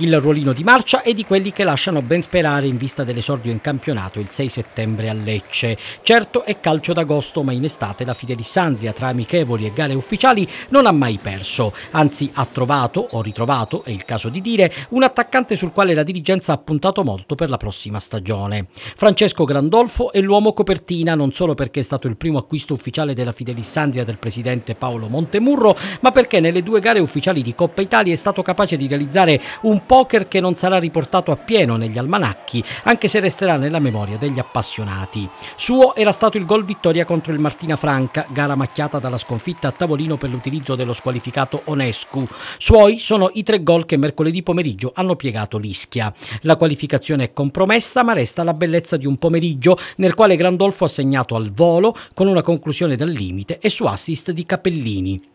il ruolino di marcia e di quelli che lasciano ben sperare in vista dell'esordio in campionato il 6 settembre a Lecce. Certo è calcio d'agosto, ma in estate la Fide di Sandria tra amichevoli e gare ufficiali non ha mai perso, anzi ha trovato o ritrovato, è il caso di dire, un attaccante sul quale la dirigenza ha puntato molto per la prossima stagione. Francesco Grandolfo è l'uomo copertina non solo perché è stato il primo acquisto ufficiale della Fidelissandria del presidente Paolo Montemurro, ma perché nelle due gare ufficiali di Coppa Italia è stato capace di realizzare un poker che non sarà riportato appieno negli almanacchi, anche se resterà nella memoria degli appassionati. Suo era stato il gol vittoria contro il Martina Franca, gara macchiata dalla sconfitta a tavolino per l'utilizzo dello squalificato Onescu. Suoi sono i tre gol che mercoledì pomeriggio hanno piegato l'Ischia. La qualificazione è compromessa, ma resta la bellezza di un pomeriggio nel quale Grandolfo ha segnato al volo con una conclusione dal limite e su assist di Capellini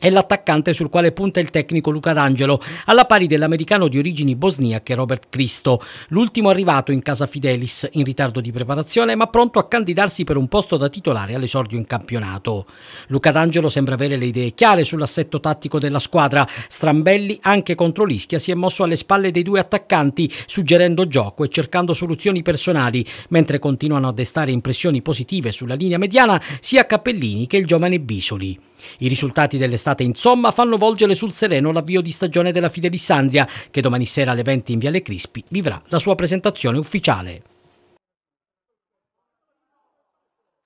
è l'attaccante sul quale punta il tecnico Luca D'Angelo, alla pari dell'americano di origini bosniache Robert Cristo, l'ultimo arrivato in casa Fidelis in ritardo di preparazione ma pronto a candidarsi per un posto da titolare all'esordio in campionato. Luca D'Angelo sembra avere le idee chiare sull'assetto tattico della squadra, Strambelli anche contro l'Ischia si è mosso alle spalle dei due attaccanti suggerendo gioco e cercando soluzioni personali, mentre continuano a destare impressioni positive sulla linea mediana sia Cappellini che il giovane Bisoli. I risultati dell'estate, insomma, fanno volgere sul sereno l'avvio di stagione della Fidelissandria, che domani sera alle 20 in Viale Crispi vivrà la sua presentazione ufficiale.